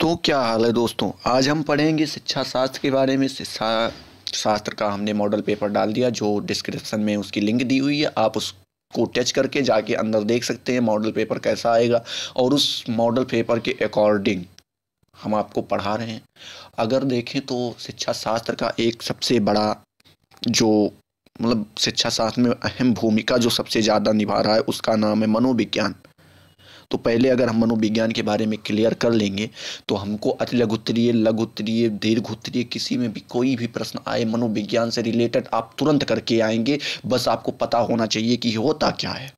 तो क्या हाल है दोस्तों आज हम पढ़ेंगे शिक्षा शास्त्र के बारे में शिक्षा शास्त्र का हमने मॉडल पेपर डाल दिया जो डिस्क्रिप्शन में उसकी लिंक दी हुई है आप उसको टच करके जाके अंदर देख सकते हैं मॉडल पेपर कैसा आएगा और उस मॉडल पेपर के अकॉर्डिंग हम आपको पढ़ा रहे हैं अगर देखें तो शिक्षा शास्त्र का एक सबसे बड़ा जो मतलब शिक्षा शास्त्र में अहम भूमिका जो सबसे ज़्यादा निभा रहा है उसका नाम है मनोविज्ञान तो पहले अगर हम मनोविज्ञान के बारे में क्लियर कर लेंगे तो हमको अति उत्तरीय दीर्घ उत्तरीय किसी में भी कोई भी प्रश्न आए मनोविज्ञान से रिलेटेड आप तुरंत करके आएंगे बस आपको पता होना चाहिए कि होता क्या है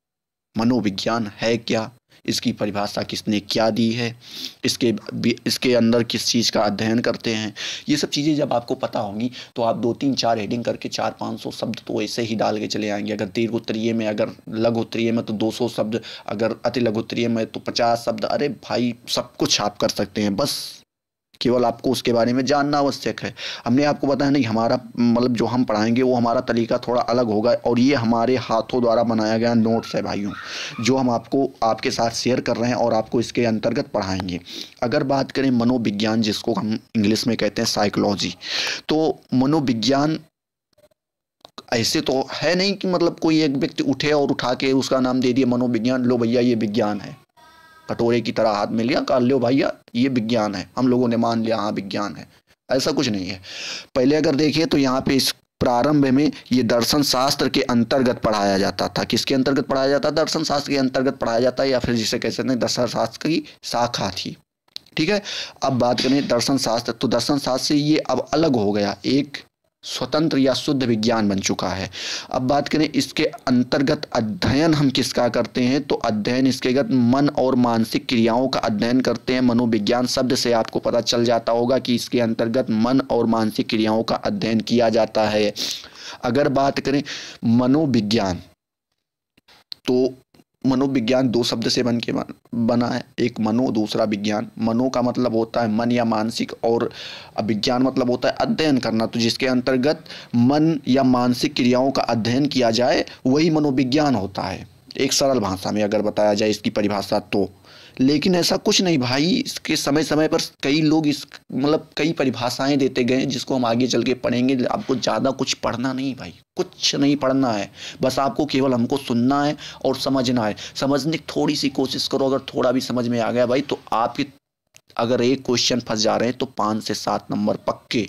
मनोविज्ञान है क्या इसकी परिभाषा किसने क्या दी है इसके इसके अंदर किस चीज़ का अध्ययन करते हैं ये सब चीज़ें जब आपको पता होंगी तो आप दो तीन चार हेडिंग करके चार पाँच सौ शब्द तो ऐसे ही डाल के चले आएंगे अगर दीर्घ उत्तरीय में अगर लघु उत्तरीय में तो दो सौ शब्द अगर अति लघु उत्तरीय में तो पचास शब्द अरे भाई सब कुछ आप कर सकते हैं बस केवल आपको उसके बारे में जानना आवश्यक है हमने आपको बताया नहीं हमारा मतलब जो हम पढ़ाएंगे वो हमारा तरीका थोड़ा अलग होगा और ये हमारे हाथों द्वारा बनाया गया नोट्स है भाइयों जो हम आपको आपके साथ शेयर कर रहे हैं और आपको इसके अंतर्गत पढ़ाएंगे अगर बात करें मनोविज्ञान जिसको हम इंग्लिश में कहते हैं साइकोलॉजी तो मनोविज्ञान ऐसे तो है नहीं कि मतलब कोई एक व्यक्ति उठे और उठा के उसका नाम दे दिए मनोविज्ञान लो भैया ये विज्ञान है कटोरे की तरह हाथ में लिया कह लो भैया ये विज्ञान है हम लोगों ने मान लिया हाँ विज्ञान है ऐसा कुछ नहीं है पहले अगर देखें तो यहाँ पे इस प्रारंभ में ये दर्शन शास्त्र के अंतर्गत पढ़ाया जाता था किसके अंतर्गत पढ़ाया जाता दर्शन शास्त्र के अंतर्गत पढ़ाया जाता है या फिर जिसे सकते हैं दर्शन शास्त्र की शाखा थी ठीक है अब बात करें दर्शन शास्त्र तो दर्शन शास्त्र से ये अब अलग हो गया एक स्वतंत्र या शुद्ध विज्ञान बन चुका है अब बात करें इसके अंतर्गत अध्ययन हम किसका करते हैं तो अध्ययन इसके गत मन और मानसिक क्रियाओं का अध्ययन करते हैं मनोविज्ञान शब्द से आपको पता चल जाता होगा कि इसके अंतर्गत मन और मानसिक क्रियाओं का अध्ययन किया जाता है अगर बात करें मनोविज्ञान तो मनोविज्ञान दो शब्द से बन के बना है एक मनो दूसरा विज्ञान मनो का मतलब होता है मन या मानसिक और विज्ञान मतलब होता है अध्ययन करना तो जिसके अंतर्गत मन या मानसिक क्रियाओं का अध्ययन किया जाए वही मनोविज्ञान होता है एक सरल भाषा में अगर बताया जाए इसकी परिभाषा तो लेकिन ऐसा कुछ नहीं भाई इसके समय समय पर कई लोग इस मतलब कई परिभाषाएं देते गए जिसको हम आगे चल के पढ़ेंगे आपको ज़्यादा कुछ पढ़ना नहीं भाई कुछ नहीं पढ़ना है बस आपको केवल हमको सुनना है और समझना है समझने की थोड़ी सी कोशिश करो अगर थोड़ा भी समझ में आ गया भाई तो आपके अगर एक क्वेश्चन फंस जा रहे हैं तो पाँच से सात नंबर पक्के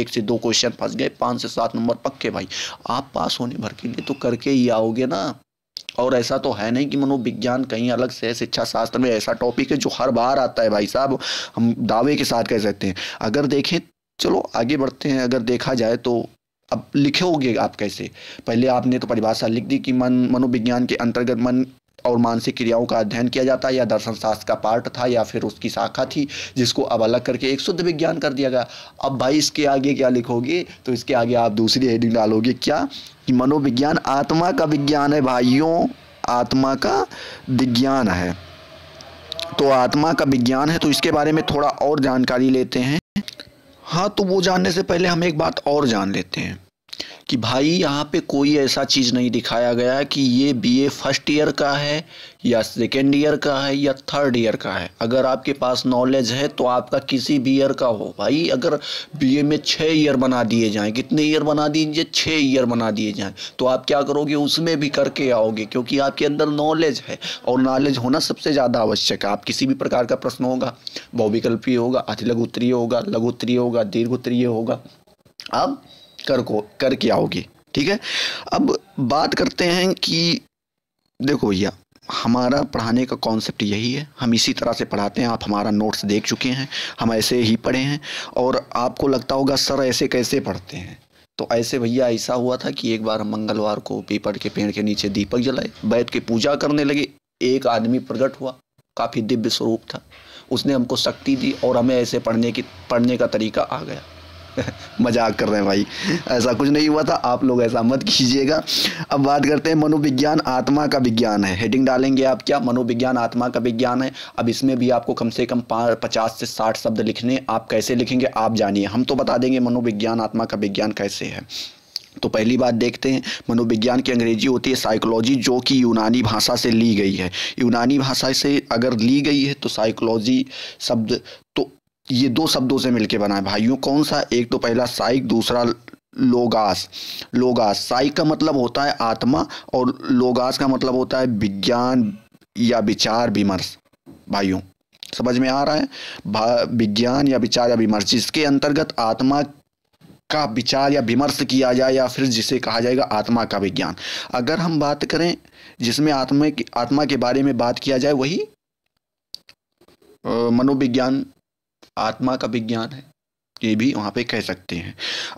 एक से दो क्वेश्चन फंस गए पाँच से सात नंबर पक्के भाई आप पास होने भर के लिए तो करके ही आओगे ना और ऐसा तो है नहीं कि मनोविज्ञान कहीं अलग से शिक्षा शास्त्र में ऐसा टॉपिक है जो हर बार आता है भाई साहब हम दावे के साथ कह सकते हैं अगर देखें चलो आगे बढ़ते हैं अगर देखा जाए तो अब लिखोगे आप कैसे पहले आपने तो परिभाषा लिख दी कि मन मनोविज्ञान के अंतर्गत मन और मानसिक क्रियाओं का अध्ययन किया जाता है या दर्शन शास्त्र का पार्ट था या फिर उसकी शाखा थी जिसको अब अलग करके एक शुद्ध विज्ञान कर दिया गया अब भाई इसके आगे क्या लिखोगे तो इसके आगे आप दूसरी हेडिंग डालोगे क्या कि मनोविज्ञान आत्मा का विज्ञान है भाइयों आत्मा का विज्ञान है तो आत्मा का विज्ञान है तो इसके बारे में थोड़ा और जानकारी लेते हैं हाँ तो वो जानने से पहले हम एक बात और जान लेते हैं कि भाई यहाँ पे कोई ऐसा चीज़ नहीं दिखाया गया कि ये बीए फर्स्ट ईयर का है या सेकेंड ईयर का है या थर्ड ईयर का है अगर आपके पास नॉलेज है तो आपका किसी भी ईयर का हो भाई अगर बीए में छः ईयर बना दिए जाएं कितने ईयर बना दीजिए छः ईयर बना दिए जाएं तो आप क्या करोगे उसमें भी करके आओगे क्योंकि आपके अंदर नॉलेज है और नॉलेज होना सबसे ज़्यादा आवश्यक है आप किसी भी प्रकार का प्रश्न होगा बहुविकल्पीय होगा अति उत्तरीय होगा उत्तरीय होगा दीर्घ उत्तरीय होगा अब कर को करके आओगे ठीक है अब बात करते हैं कि देखो भैया हमारा पढ़ाने का कॉन्सेप्ट यही है हम इसी तरह से पढ़ाते हैं आप हमारा नोट्स देख चुके हैं हम ऐसे ही पढ़े हैं और आपको लगता होगा सर ऐसे कैसे पढ़ते हैं तो ऐसे भैया ऐसा हुआ था कि एक बार हम मंगलवार को पीपल के पेड़ के नीचे दीपक जलाए बैठ के पूजा करने लगे एक आदमी प्रकट हुआ काफ़ी दिव्य स्वरूप था उसने हमको शक्ति दी और हमें ऐसे पढ़ने की पढ़ने का तरीका आ गया मजाक कर रहे हैं भाई ऐसा कुछ नहीं हुआ था आप लोग ऐसा मत कीजिएगा अब बात करते हैं मनोविज्ञान आत्मा का विज्ञान है हेडिंग डालेंगे आप क्या मनोविज्ञान आत्मा का विज्ञान है अब इसमें भी आपको कम से कम पचास से साठ शब्द लिखने आप कैसे लिखेंगे आप जानिए हम तो बता देंगे मनोविज्ञान आत्मा का विज्ञान कैसे है तो पहली बात देखते हैं मनोविज्ञान की अंग्रेजी होती है साइकोलॉजी जो कि यूनानी भाषा से ली गई है यूनानी भाषा से अगर ली गई है तो साइकोलॉजी शब्द तो ये दो शब्दों से मिलके बना है भाइयों कौन सा एक तो पहला साइक दूसरा लोगास लोगास साइक का मतलब होता है आत्मा और लोगास का मतलब होता है विज्ञान या विचार विमर्श भाइयों समझ में आ रहा है विज्ञान या विचार या विमर्श जिसके अंतर्गत आत्मा का विचार या विमर्श किया जाए या फिर जिसे कहा जाएगा आत्मा का विज्ञान अगर हम बात करें जिसमें आत्मा की आत्मा के बारे में बात किया जाए वही मनोविज्ञान आत्मा का विज्ञान है ये भी वहाँ पे कह सकते हैं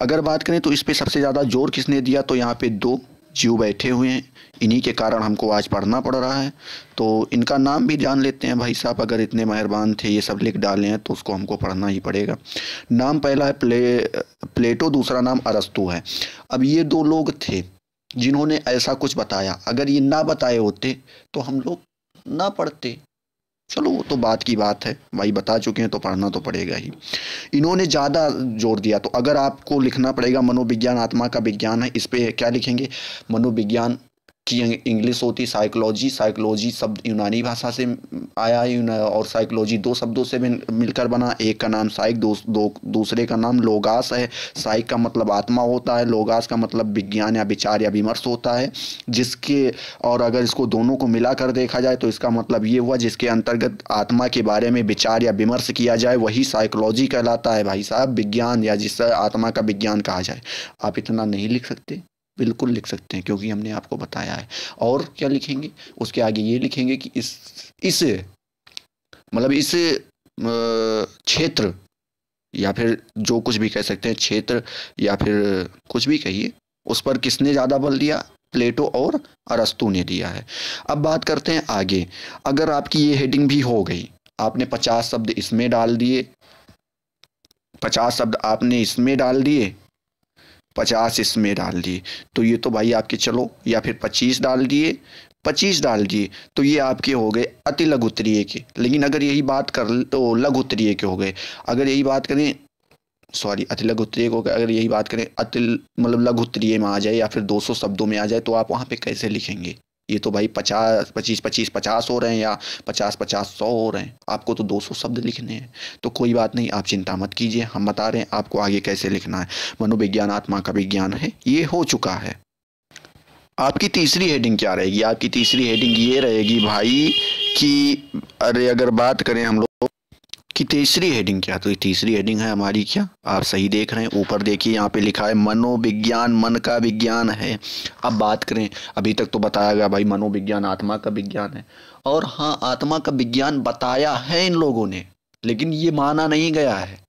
अगर बात करें तो इस पर सबसे ज़्यादा जोर किसने दिया तो यहाँ पे दो जीव बैठे हुए हैं इन्हीं के कारण हमको आज पढ़ना पड़ रहा है तो इनका नाम भी जान लेते हैं भाई साहब अगर इतने मेहरबान थे ये सब लिख डाले हैं तो उसको हमको पढ़ना ही पड़ेगा नाम पहला है प्ले प्लेटो दूसरा नाम अरस्तु है अब ये दो लोग थे जिन्होंने ऐसा कुछ बताया अगर ये ना बताए होते तो हम लोग ना पढ़ते चलो वो तो बात की बात है भाई बता चुके हैं तो पढ़ना तो पड़ेगा ही इन्होंने ज़्यादा जोर दिया तो अगर आपको लिखना पड़ेगा मनोविज्ञान आत्मा का विज्ञान है इस पर क्या लिखेंगे मनोविज्ञान की इंग्लिश होती साइकोलॉजी साइकोलॉजी शब्द यूनानी भाषा से आया है और साइकोलॉजी दो शब्दों से मिलकर बना एक का नाम साइक दो, दो दूसरे का नाम लोगास है साइक का मतलब आत्मा होता है लोगास का मतलब विज्ञान या विचार या विमर्श होता है जिसके और अगर इसको दोनों को मिलाकर देखा जाए तो इसका मतलब ये हुआ जिसके अंतर्गत आत्मा के बारे में विचार या विमर्श किया जाए वही साइकोलॉजी कहलाता है भाई साहब विज्ञान या जिससे आत्मा का विज्ञान कहा जाए आप इतना नहीं लिख सकते बिल्कुल लिख सकते हैं क्योंकि हमने आपको बताया है और क्या लिखेंगे उसके आगे ये लिखेंगे कि इस इस मतलब इस क्षेत्र या फिर जो कुछ भी कह सकते हैं क्षेत्र या फिर कुछ भी कहिए उस पर किसने ज़्यादा बल दिया प्लेटो और अरस्तु ने दिया है अब बात करते हैं आगे अगर आपकी ये हेडिंग भी हो गई आपने पचास शब्द इसमें डाल दिए पचास शब्द आपने इसमें डाल दिए पचास इसमें डाल दिए तो ये तो भाई आपके चलो या फिर पच्चीस डाल दिए पच्चीस डाल दिए तो ये आपके हो गए अति उत्तरीय के लेकिन अगर यही बात कर तो लघुत्तरीय के हो गए अगर यही बात करें सॉरी अति लघुत्तरीय को अगर यही बात करें अति मतलब उत्तरीय में आ जाए या फिर 200 शब्दों में आ जाए तो आप वहाँ पे कैसे लिखेंगे ये तो भाई पचास पच्चीस पच्चीस पचास हो रहे हैं या पचास पचास सौ हो रहे हैं आपको तो दो सौ शब्द लिखने हैं तो कोई बात नहीं आप चिंता मत कीजिए हम बता रहे हैं आपको आगे कैसे लिखना है मनोविज्ञान आत्मा का विज्ञान है ये हो चुका है आपकी तीसरी हेडिंग क्या रहेगी आपकी तीसरी हेडिंग ये रहेगी भाई कि अरे अगर बात करें हम लोग की तीसरी हेडिंग क्या तो ये तीसरी हेडिंग है हमारी क्या आप सही देख रहे हैं ऊपर देखिए यहाँ पे लिखा है मनोविज्ञान मन का विज्ञान है अब बात करें अभी तक तो बताया गया भाई मनोविज्ञान आत्मा का विज्ञान है और हाँ आत्मा का विज्ञान बताया है इन लोगों ने लेकिन ये माना नहीं गया है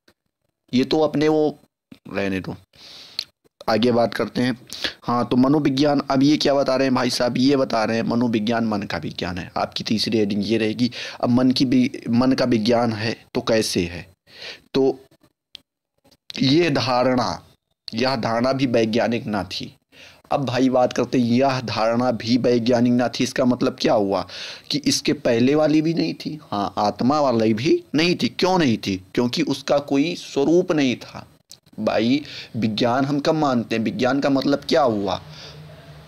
ये तो अपने वो रहने दो तो। आगे बात करते हैं हाँ तो मनोविज्ञान अब ये क्या बता रहे हैं भाई साहब ये बता रहे हैं मनोविज्ञान मन का विज्ञान है आपकी तीसरी हेडिंग ये रहेगी अब मन की मन का विज्ञान है तो कैसे है तो ये धारणा यह धारणा भी वैज्ञानिक ना थी अब भाई बात करते हैं यह धारणा भी वैज्ञानिक ना थी इसका मतलब क्या हुआ कि इसके पहले वाली भी नहीं थी हाँ आत्मा वाली भी नहीं थी क्यों नहीं थी क्योंकि उसका कोई स्वरूप नहीं था भाई विज्ञान हम कब मानते हैं विज्ञान का मतलब क्या हुआ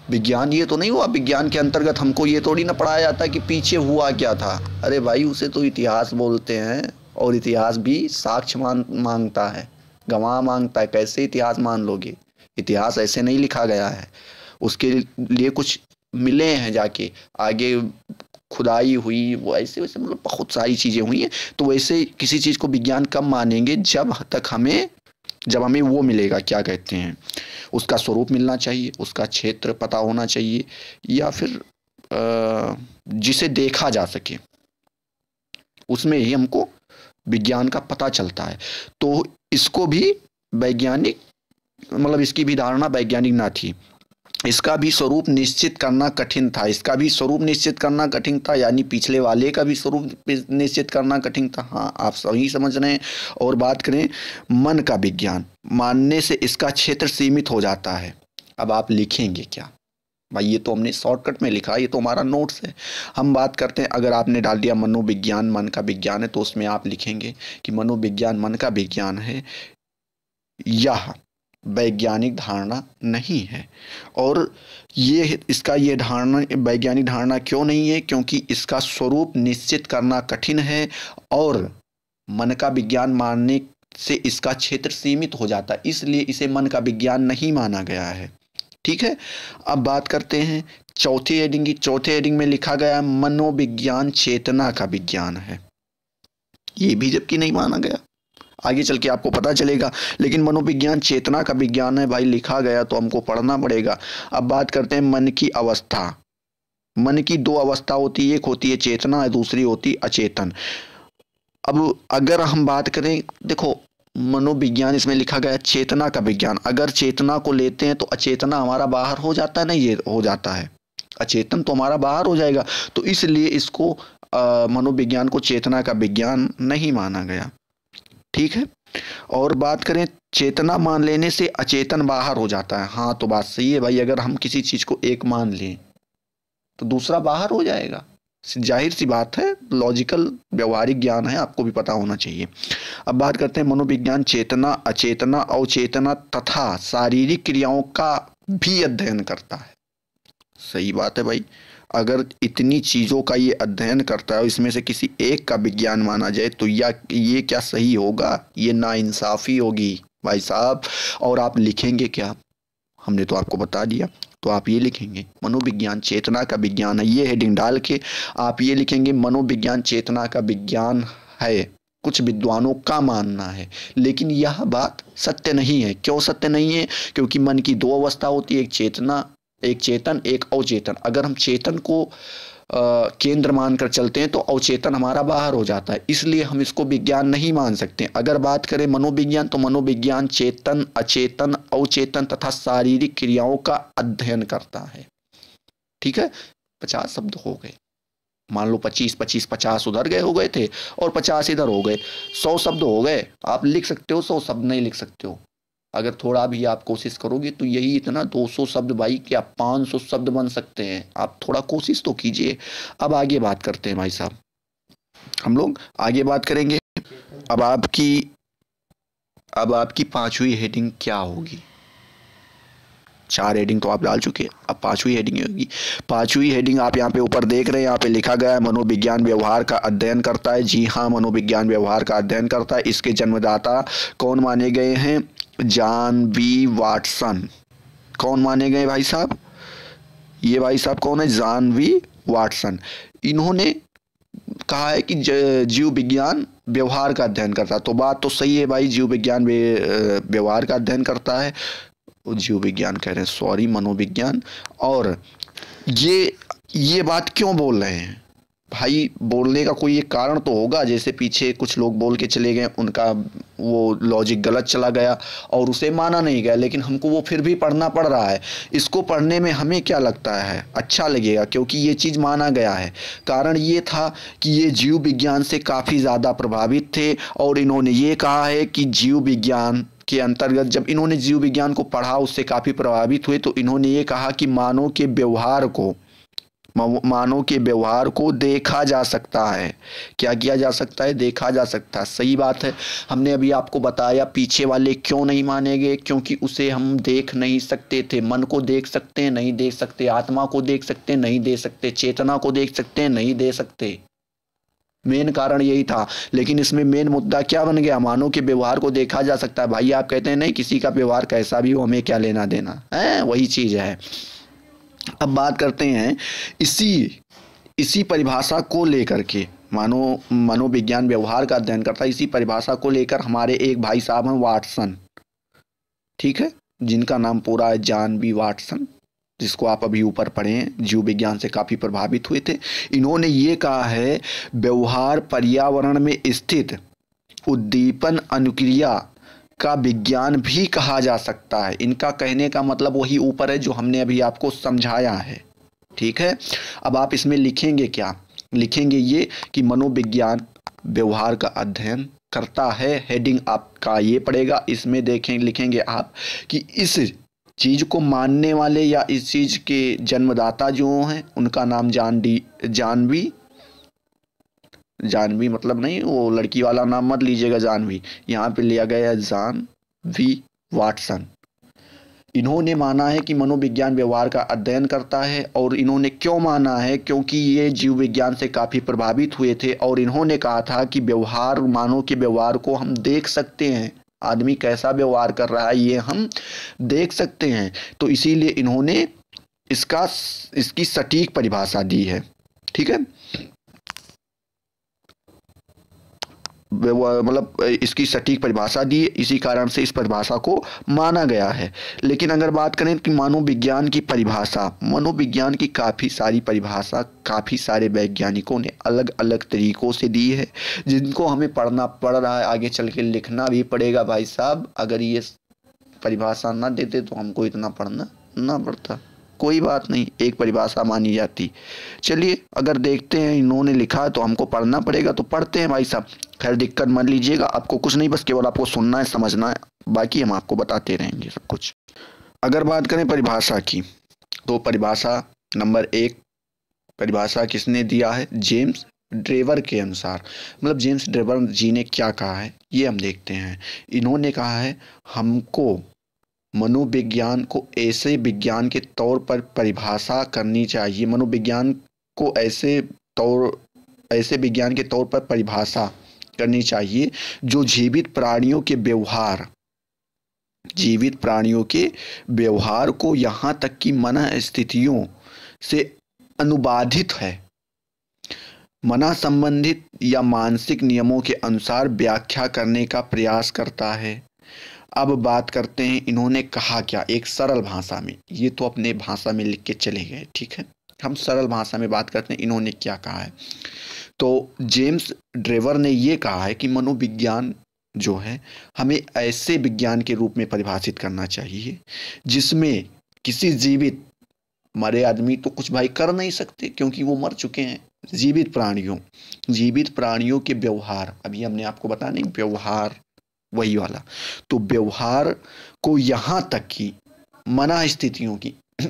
विज्ञान ये तो नहीं हुआ विज्ञान के अंतर्गत हमको ये थोड़ी ना पढ़ाया जाता कि पीछे हुआ क्या था अरे भाई उसे तो इतिहास बोलते हैं और इतिहास भी साक्ष्य मान मांगता है गवाह मांगता है कैसे इतिहास मान लोगे इतिहास ऐसे नहीं लिखा गया है उसके लिए कुछ मिले हैं जाके आगे खुदाई हुई वो ऐसे वैसे मतलब बहुत सारी चीज़ें हुई हैं तो वैसे किसी चीज़ को विज्ञान कब मानेंगे जब तक हमें जब हमें वो मिलेगा क्या कहते हैं उसका स्वरूप मिलना चाहिए उसका क्षेत्र पता होना चाहिए या फिर जिसे देखा जा सके उसमें ही हमको विज्ञान का पता चलता है तो इसको भी वैज्ञानिक मतलब इसकी भी धारणा वैज्ञानिक ना थी इसका भी स्वरूप निश्चित करना कठिन था इसका भी स्वरूप निश्चित करना कठिन था यानी पिछले वाले का भी स्वरूप निश्चित करना कठिन था हाँ आप सही समझ रहे हैं और बात करें मन का विज्ञान मानने से इसका क्षेत्र सीमित हो जाता है अब आप लिखेंगे क्या भाई ये तो हमने शॉर्टकट में लिखा ये तो हमारा नोट्स है हम बात करते हैं अगर आपने डाल दिया मनोविज्ञान मन का विज्ञान है तो उसमें आप लिखेंगे कि मनोविज्ञान मन का विज्ञान है यह वैज्ञानिक धारणा नहीं है और ये इसका ये धारणा वैज्ञानिक धारणा क्यों नहीं है क्योंकि इसका स्वरूप निश्चित करना कठिन है और मन का विज्ञान मानने से इसका क्षेत्र सीमित हो जाता है इसलिए इसे मन का विज्ञान नहीं माना गया है ठीक है अब बात करते हैं चौथी एडिंग की चौथे एडिंग में लिखा गया मनोविज्ञान चेतना का विज्ञान है ये भी जबकि नहीं माना गया आगे चल के आपको पता चलेगा लेकिन मनोविज्ञान चेतना का विज्ञान है भाई लिखा गया तो हमको पढ़ना पड़ेगा अब बात करते हैं मन की अवस्था मन की दो अवस्था होती है एक होती है चेतना दूसरी होती अचेतन अब अगर हम बात करें देखो मनोविज्ञान इसमें लिखा गया चेतना का विज्ञान अगर चेतना को लेते हैं तो अचेतना हमारा बाहर हो जाता है ना ये हो जाता है अचेतन तो हमारा बाहर हो जाएगा तो इसलिए इसको मनोविज्ञान को चेतना का विज्ञान नहीं माना गया ठीक है और बात करें चेतना मान लेने से अचेतन बाहर हो जाता है हाँ तो बात सही है भाई अगर हम किसी चीज़ को एक मान लें तो दूसरा बाहर हो जाएगा जाहिर सी बात है लॉजिकल व्यवहारिक ज्ञान है आपको भी पता होना चाहिए अब बात करते हैं मनोविज्ञान चेतना अचेतना अवचेतना तथा शारीरिक क्रियाओं का भी अध्ययन करता है सही बात है भाई अगर इतनी चीज़ों का ये अध्ययन करता है इसमें से किसी एक का विज्ञान माना जाए तो या ये क्या सही होगा ये नाइंसाफ़ी होगी भाई साहब और आप लिखेंगे क्या हमने तो आपको बता दिया तो आप ये लिखेंगे मनोविज्ञान चेतना का विज्ञान है ये हेडिंग डाल के आप ये लिखेंगे मनोविज्ञान चेतना का विज्ञान है कुछ विद्वानों का मानना है लेकिन यह बात सत्य नहीं है क्यों सत्य नहीं है क्योंकि मन की दो अवस्था होती है एक चेतना एक चेतन एक अवचेतन अगर हम चेतन को केंद्र मानकर चलते हैं तो अवचेतन हमारा बाहर हो जाता है इसलिए हम इसको विज्ञान नहीं मान सकते अगर बात करें मनोविज्ञान तो मनोविज्ञान चेतन अचेतन अवचेतन तथा शारीरिक क्रियाओं का अध्ययन करता है ठीक है पचास शब्द हो गए मान लो पच्चीस पच्चीस पचास उधर गए हो गए थे और पचास इधर हो गए सौ शब्द हो गए आप लिख सकते हो सौ शब्द नहीं लिख सकते हो अगर थोड़ा भी आप कोशिश करोगे तो यही इतना 200 शब्द भाई कि आप 500 शब्द बन सकते हैं आप थोड़ा कोशिश तो कीजिए अब आगे बात करते हैं भाई साहब हम लोग आगे बात करेंगे अब आपकी अब आपकी पांचवी हेडिंग क्या होगी चार हेडिंग तो आप डाल चुके हैं अब पांचवी हेडिंग होगी पांचवी हेडिंग आप यहाँ पे ऊपर देख रहे हैं यहाँ पे लिखा गया है मनोविज्ञान व्यवहार का अध्ययन करता है जी हाँ मनोविज्ञान व्यवहार का अध्ययन करता है इसके जन्मदाता कौन माने गए हैं जॉन बी वाटसन कौन माने गए भाई साहब ये भाई साहब कौन है जॉन बी वाटसन इन्होंने कहा है कि जीव विज्ञान व्यवहार का अध्ययन करता है तो बात तो सही है भाई जीव विज्ञान व्यवहार का अध्ययन करता है जीव विज्ञान कह रहे हैं सॉरी मनोविज्ञान और ये ये बात क्यों बोल रहे हैं भाई बोलने का कोई एक कारण तो होगा जैसे पीछे कुछ लोग बोल के चले गए उनका वो लॉजिक गलत चला गया और उसे माना नहीं गया लेकिन हमको वो फिर भी पढ़ना पड़ रहा है इसको पढ़ने में हमें क्या लगता है अच्छा लगेगा क्योंकि ये चीज़ माना गया है कारण ये था कि ये जीव विज्ञान से काफ़ी ज़्यादा प्रभावित थे और इन्होंने ये कहा है कि जीव विज्ञान के अंतर्गत जब इन्होंने जीव विज्ञान को पढ़ा उससे काफ़ी प्रभावित हुए तो इन्होंने ये कहा कि मानव के व्यवहार को मानव के व्यवहार को देखा जा सकता है क्या किया जा सकता है देखा जा सकता है सही बात है हमने अभी आपको बताया पीछे वाले क्यों नहीं माने गए क्योंकि उसे हम देख नहीं सकते थे मन को देख सकते हैं नहीं देख सकते आत्मा को देख सकते नहीं दे सकते चेतना को देख सकते हैं नहीं दे सकते मेन कारण यही था लेकिन इसमें मेन मुद्दा क्या बन गया मानव के व्यवहार को देखा जा सकता है भाई आप कहते हैं नहीं किसी का व्यवहार कैसा भी हो हमें क्या लेना देना है वही चीज़ है अब बात करते हैं इसी इसी परिभाषा को लेकर के मानो मनोविज्ञान व्यवहार का अध्ययन करता है इसी परिभाषा को लेकर हमारे एक भाई साहब हैं वाटसन ठीक है जिनका नाम पूरा है जान बी वाटसन जिसको आप अभी ऊपर पढ़े हैं जीव विज्ञान से काफ़ी प्रभावित हुए थे इन्होंने ये कहा है व्यवहार पर्यावरण में स्थित उद्दीपन अनुक्रिया का विज्ञान भी कहा जा सकता है इनका कहने का मतलब वही ऊपर है जो हमने अभी आपको समझाया है ठीक है अब आप इसमें लिखेंगे क्या लिखेंगे ये कि मनोविज्ञान व्यवहार का अध्ययन करता है हेडिंग आपका ये पड़ेगा इसमें देखें लिखेंगे आप कि इस चीज़ को मानने वाले या इस चीज़ के जन्मदाता जो हैं उनका नाम जान डी जानवी जानवी मतलब नहीं वो लड़की वाला नाम मत लीजिएगा जानवी यहाँ पे लिया गया है जान वी वाटसन इन्होंने माना है कि मनोविज्ञान व्यवहार का अध्ययन करता है और इन्होंने क्यों माना है क्योंकि ये जीव विज्ञान से काफ़ी प्रभावित हुए थे और इन्होंने कहा था कि व्यवहार मानव के व्यवहार को हम देख सकते हैं आदमी कैसा व्यवहार कर रहा है ये हम देख सकते हैं तो इसीलिए इन्होंने इसका इसकी सटीक परिभाषा दी है ठीक है मतलब इसकी सटीक परिभाषा दी इसी कारण से इस परिभाषा को माना गया है लेकिन अगर बात करें कि मनोविज्ञान की परिभाषा मनोविज्ञान की काफ़ी सारी परिभाषा काफ़ी सारे वैज्ञानिकों ने अलग अलग तरीक़ों से दी है जिनको हमें पढ़ना पड़ रहा है आगे चल के लिखना भी पड़ेगा भाई साहब अगर ये परिभाषा ना देते तो हमको इतना पढ़ना ना पड़ता कोई बात नहीं एक परिभाषा मानी जाती चलिए अगर देखते हैं इन्होंने लिखा है तो हमको पढ़ना पड़ेगा तो पढ़ते हैं भाई साहब खैर दिक्कत मान लीजिएगा आपको कुछ नहीं बस केवल आपको सुनना है समझना है बाकी हम आपको बताते रहेंगे सब कुछ अगर बात करें परिभाषा की तो परिभाषा नंबर एक परिभाषा किसने दिया है जेम्स ड्रेवर के अनुसार मतलब जेम्स ड्रेवर जी ने क्या कहा है ये हम देखते हैं इन्होंने कहा है हमको मनोविज्ञान को ऐसे विज्ञान के तौर पर परिभाषा करनी चाहिए मनोविज्ञान को ऐसे तौर ऐसे विज्ञान के तौर पर परिभाषा करनी चाहिए जो जीवित प्राणियों के व्यवहार जीवित प्राणियों के व्यवहार को यहाँ तक कि मना स्थितियों से अनुबाधित है मना संबंधित या मानसिक नियमों के अनुसार व्याख्या करने का प्रयास करता है अब बात करते हैं इन्होंने कहा क्या एक सरल भाषा में ये तो अपने भाषा में लिख के चले गए ठीक है हम सरल भाषा में बात करते हैं इन्होंने क्या कहा है तो जेम्स ड्रेवर ने ये कहा है कि मनोविज्ञान जो है हमें ऐसे विज्ञान के रूप में परिभाषित करना चाहिए जिसमें किसी जीवित मरे आदमी तो कुछ भाई कर नहीं सकते क्योंकि वो मर चुके हैं जीवित प्राणियों जीवित प्राणियों के व्यवहार अभी हमने आपको बताने व्यवहार वही वाला तो व्यवहार को यहाँ तक की मना स्थितियों की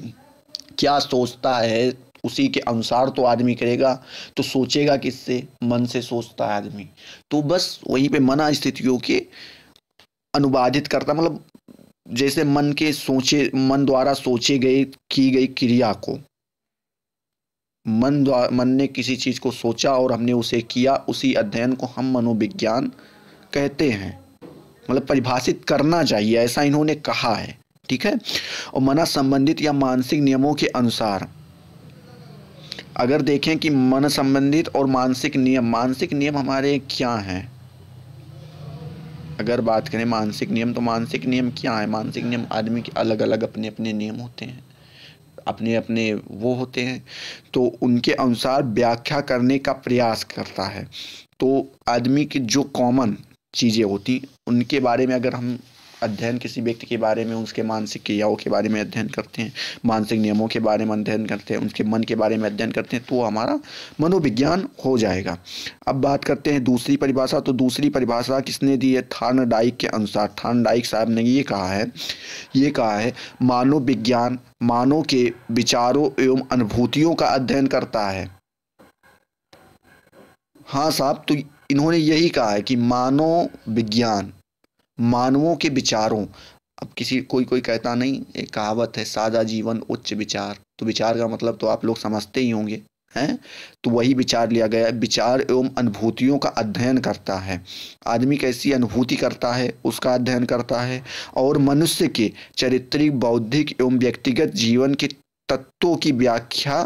क्या सोचता है उसी के अनुसार तो आदमी करेगा तो सोचेगा किससे मन से सोचता है आदमी तो बस वहीं पे मना स्थितियों के अनुवादित करता मतलब जैसे मन के सोचे मन द्वारा सोचे गए की गई क्रिया को मन द्वारा मन ने किसी चीज़ को सोचा और हमने उसे किया उसी अध्ययन को हम मनोविज्ञान कहते हैं मतलब परिभाषित करना चाहिए ऐसा इन्होंने कहा है ठीक है और मना संबंधित या मानसिक नियमों के अनुसार अगर देखें कि मन संबंधित और मानसिक नियम मानसिक नियम हमारे क्या हैं अगर बात करें मानसिक नियम तो मानसिक नियम क्या है मानसिक नियम आदमी के अलग अलग अपने अपने नियम होते हैं अपने अपने वो होते हैं तो उनके अनुसार व्याख्या करने का प्रयास करता है तो आदमी के जो कॉमन चीज़ें होती उनके बारे में अगर हम अध्ययन किसी व्यक्ति के बारे में उसके मानसिक क्रियाओं के बारे में अध्ययन करते हैं मानसिक नियमों के बारे में अध्ययन करते हैं उनके मन के बारे में अध्ययन करते हैं तो हमारा मनोविज्ञान हो जाएगा अब बात करते हैं दूसरी परिभाषा तो दूसरी परिभाषा किसने दी है थान डाइक के अनुसार थान डाइक साहब ने ये कहा है ये कहा है मानव विज्ञान मानव के विचारों एवं अनुभूतियों का अध्ययन करता है हाँ साहब तो इन्होंने यही कहा है कि मानव विज्ञान मानवों के विचारों अब किसी कोई कोई कहता नहीं एक कहावत है सादा जीवन उच्च विचार तो विचार का मतलब तो आप लोग समझते ही होंगे हैं तो वही विचार लिया गया है विचार एवं अनुभूतियों का अध्ययन करता है आदमी कैसी अनुभूति करता है उसका अध्ययन करता है और मनुष्य के चरित्रिक बौद्धिक एवं व्यक्तिगत जीवन के तत्वों की व्याख्या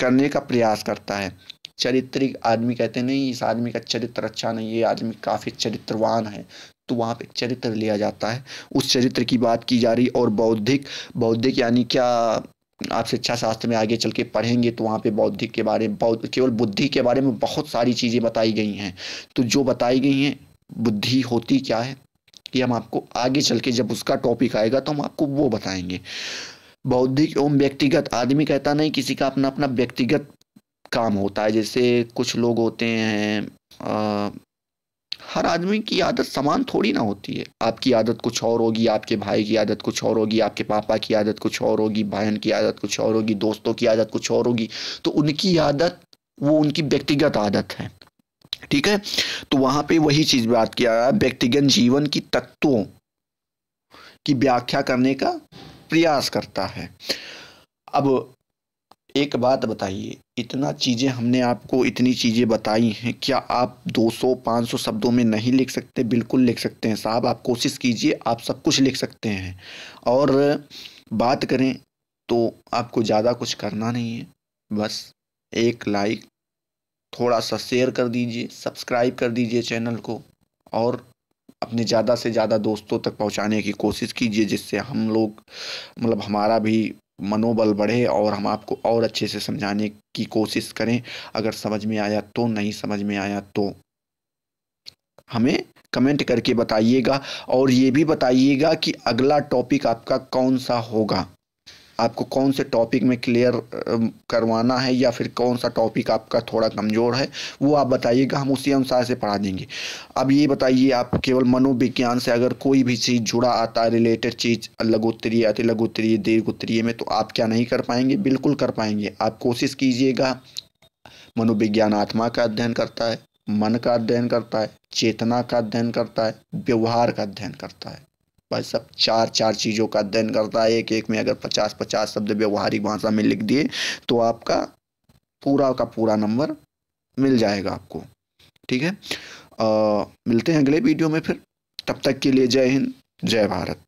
करने का प्रयास करता है चरित्रिक आदमी कहते हैं नहीं इस आदमी का चरित्र अच्छा नहीं है आदमी काफ़ी चरित्रवान है तो वहाँ पे चरित्र लिया जाता है उस चरित्र की बात की जा रही और बौद्धिक बौद्धिक यानी क्या आप शिक्षा शास्त्र में आगे चल के पढ़ेंगे तो वहाँ पे बौद्धिक के बारे में बौद्ध केवल बुद्धि के बारे में बहुत सारी चीज़ें बताई गई हैं तो जो बताई गई हैं बुद्धि होती क्या है ये हम आपको आगे चल के जब उसका टॉपिक आएगा तो हम आपको वो बताएंगे बौद्धिक एवं व्यक्तिगत आदमी कहता नहीं किसी का अपना अपना व्यक्तिगत काम होता है जैसे कुछ लोग होते हैं आ, हर आदमी की आदत समान थोड़ी ना होती है आपकी आदत कुछ और होगी आपके भाई की आदत कुछ और होगी आपके पापा की आदत कुछ और होगी बहन की आदत कुछ और होगी दोस्तों की आदत कुछ और होगी तो उनकी आदत वो उनकी व्यक्तिगत आदत है ठीक है तो वहां पे वही चीज़ बात किया गया व्यक्तिगत जीवन की तत्वों की व्याख्या करने का प्रयास करता है अब एक बात बताइए इतना चीज़ें हमने आपको इतनी चीज़ें बताई हैं क्या आप 200 500 शब्दों में नहीं लिख सकते बिल्कुल लिख सकते हैं साहब आप कोशिश कीजिए आप सब कुछ लिख सकते हैं और बात करें तो आपको ज़्यादा कुछ करना नहीं है बस एक लाइक थोड़ा सा शेयर कर दीजिए सब्सक्राइब कर दीजिए चैनल को और अपने ज़्यादा से ज़्यादा दोस्तों तक पहुँचाने की कोशिश कीजिए जिससे हम लोग मतलब हमारा भी मनोबल बढ़े और हम आपको और अच्छे से समझाने की कोशिश करें अगर समझ में आया तो नहीं समझ में आया तो हमें कमेंट करके बताइएगा और ये भी बताइएगा कि अगला टॉपिक आपका कौन सा होगा आपको कौन से टॉपिक में क्लियर करवाना है या फिर कौन सा टॉपिक आपका थोड़ा कमज़ोर है वो आप बताइएगा हम उसी अनुसार से पढ़ा देंगे अब ये बताइए आप केवल मनोविज्ञान से अगर कोई भी चीज़ जुड़ा आता है रिलेटेड चीज़ लघुत्तरीय अति लघुत्तरीय दीर्घ उत्तरीय में तो आप क्या नहीं कर पाएंगे बिल्कुल कर पाएंगे आप कोशिश कीजिएगा मनोविज्ञान आत्मा का अध्ययन करता है मन का अध्ययन करता है चेतना का अध्ययन करता है व्यवहार का अध्ययन करता है भाई सब चार चार चीज़ों का अध्ययन करता है एक एक में अगर पचास पचास शब्द व्यवहारिक भाषा में लिख दिए तो आपका पूरा का पूरा नंबर मिल जाएगा आपको ठीक है आ, मिलते हैं अगले वीडियो में फिर तब तक के लिए जय हिंद जय भारत